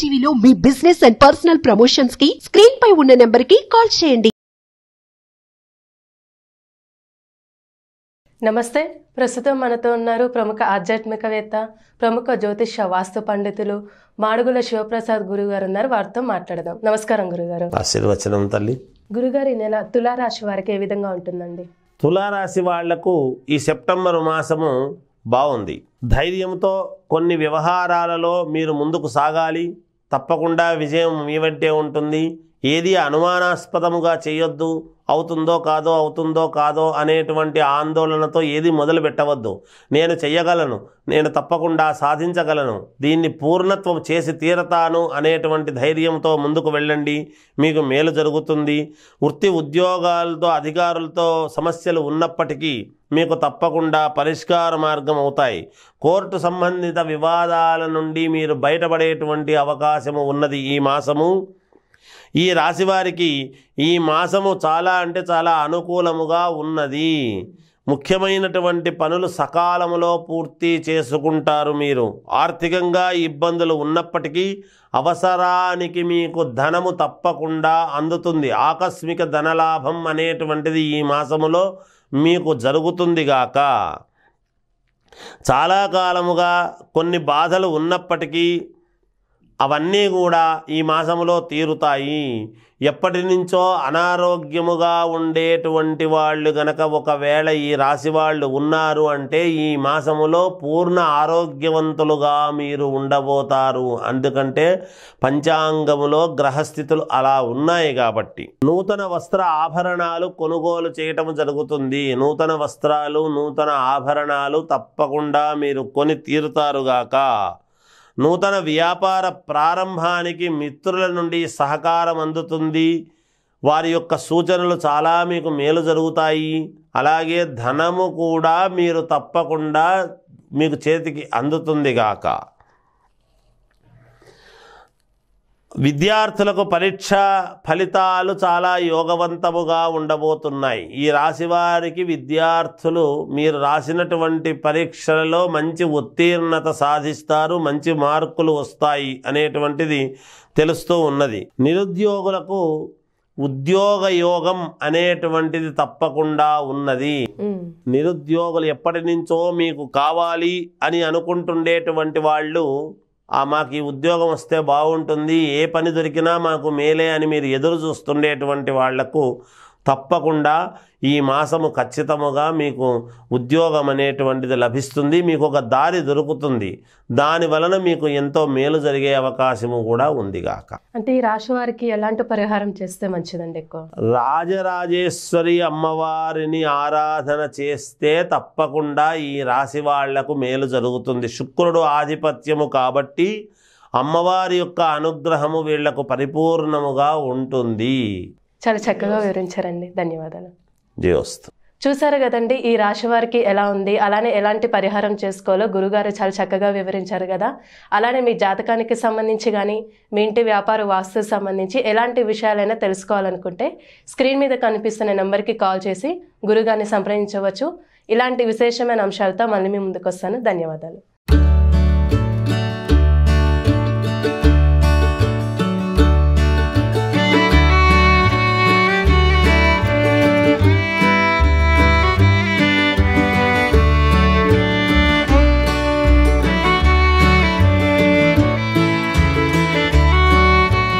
టీవీలో మీ business and personal promotions కి స్క్రీన్ పై ఉన్న నెంబర్ కి కాల్ చేయండి నమస్తే ప్రస్తుతం మనతో ఉన్నారు ప్రముఖ ఆధ్యాత్మికవేత్త ప్రముఖ జ్యోతిష వాస్తు పండితులు మాడుగుల శివప్రసాద్ గురుగారు ఉన్నారు వారితో మాట్లాడదాం నమస్కారం గురుగారు ఆశీర్వచనం తల్లి గురుగారు ఈ నెల తులారాశి వారికి ఏ విధంగా ఉంటుందండి తులారాశి వాళ్లకు ఈ సెప్టెంబర్ మాసము బాగుంది ధైర్యంతో కొన్ని వ్యవహారాలలో మీరు ముందుకు సాగాలి తప్పకుండా విజయం మీ వంటే ఉంటుంది ఏది అనుమానాస్పదముగా చేయొద్దు అవుతుందో కాదో అవుతుందో కాదో అనేటువంటి ఆందోళనతో ఏది మొదలు పెట్టవద్దు నేను చెయ్యగలను నేను తప్పకుండా సాధించగలను దీన్ని పూర్ణత్వం చేసి తీరతాను అనేటువంటి ధైర్యంతో ముందుకు వెళ్ళండి మీకు మేలు జరుగుతుంది వృత్తి ఉద్యోగాలతో అధికారులతో సమస్యలు ఉన్నప్పటికీ మీకు తప్పకుండా పరిష్కార మార్గం అవుతాయి కోర్టు సంబంధిత వివాదాల నుండి మీరు బయటపడేటువంటి అవకాశము ఉన్నది ఈ మాసము ఈ రాశివారికి ఈ మాసము చాలా అంటే చాలా అనుకూలముగా ఉన్నది ముఖ్యమైనటువంటి పనులు సకాలంలో పూర్తి చేసుకుంటారు మీరు ఆర్థికంగా ఇబ్బందులు ఉన్నప్పటికీ అవసరానికి మీకు ధనము తప్పకుండా అందుతుంది ఆకస్మిక ధనలాభం అనేటువంటిది ఈ మాసములో మీకు జరుగుతుంది గాక చాలా కాలముగా కొన్ని బాధలు ఉన్నప్పటికీ అవన్నీ కూడా ఈ మాసములో తీరుతాయి ఎప్పటి నుంచో అనారోగ్యముగా ఉండేటువంటి వాళ్ళు గనక ఒకవేళ ఈ రాశి వాళ్ళు ఉన్నారు అంటే ఈ మాసములో పూర్ణ ఆరోగ్యవంతులుగా మీరు ఉండబోతారు అందుకంటే పంచాంగములో గ్రహస్థితులు అలా ఉన్నాయి కాబట్టి నూతన వస్త్ర ఆభరణాలు కొనుగోలు చేయటం జరుగుతుంది నూతన వస్త్రాలు నూతన ఆభరణాలు తప్పకుండా మీరు కొని తీరుతారుగాక నూతన వ్యాపార ప్రారంభానికి మిత్రుల నుండి సహకారం అందుతుంది వారి యొక్క సూచనలు చాలా మీకు మేలు జరుగుతాయి అలాగే ధనము కూడా మీరు తప్పకుండా మీకు చేతికి అందుతుంది గాక విద్యార్థులకు పరీక్ష ఫలితాలు చాలా యోగవంతముగా ఉండబోతున్నాయి ఈ రాశి వారికి విద్యార్థులు మీరు రాసినటువంటి పరీక్షలలో మంచి ఉత్తీర్ణత సాధిస్తారు మంచి మార్కులు వస్తాయి అనేటువంటిది తెలుస్తూ ఉన్నది నిరుద్యోగులకు ఉద్యోగ యోగం అనేటువంటిది తప్పకుండా ఉన్నది నిరుద్యోగులు ఎప్పటి నుంచో మీకు కావాలి అని అనుకుంటుండేటువంటి వాళ్ళు ఆ మాకు ఈ ఉద్యోగం వస్తే బాగుంటుంది ఏ పని దొరికినా మాకు మేలే అని మీరు ఎదురు చూస్తుండేటువంటి వాళ్లకు తప్పకుండా ఈ మాసము ఖచ్చితముగా మీకు ఉద్యోగం అనేటువంటిది లభిస్తుంది మీకు ఒక దారి దొరుకుతుంది దాని వలన మీకు ఎంతో మేలు జరిగే అవకాశము కూడా ఉందిగాక అంటే ఈ రాశి వారికి ఎలాంటి పరిహారం చేస్తే మంచిదండి ఎక్కువ రాజరాజేశ్వరి అమ్మవారిని ఆరాధన చేస్తే తప్పకుండా ఈ రాశి వాళ్లకు మేలు జరుగుతుంది శుక్రుడు ఆధిపత్యము కాబట్టి అమ్మవారి యొక్క అనుగ్రహము వీళ్లకు పరిపూర్ణముగా ఉంటుంది చాలా చక్కగా వివరించారండి ధన్యవాదాలు జయోస్తు చూసారు కదండి ఈ రాశి వారికి ఎలా ఉంది అలానే ఎలాంటి పరిహారం చేసుకోవాలో గురుగారు చాలా చక్కగా వివరించారు కదా అలానే మీ జాతకానికి సంబంధించి కానీ మీ ఇంటి వ్యాపార వాస్తు సంబంధించి ఎలాంటి విషయాలైనా తెలుసుకోవాలనుకుంటే స్క్రీన్ మీద కనిపిస్తున్న నెంబర్కి కాల్ చేసి గురుగారిని సంప్రదించవచ్చు ఇలాంటి విశేషమైన అంశాలతో మళ్ళీ మీ ముందుకు వస్తాను ధన్యవాదాలు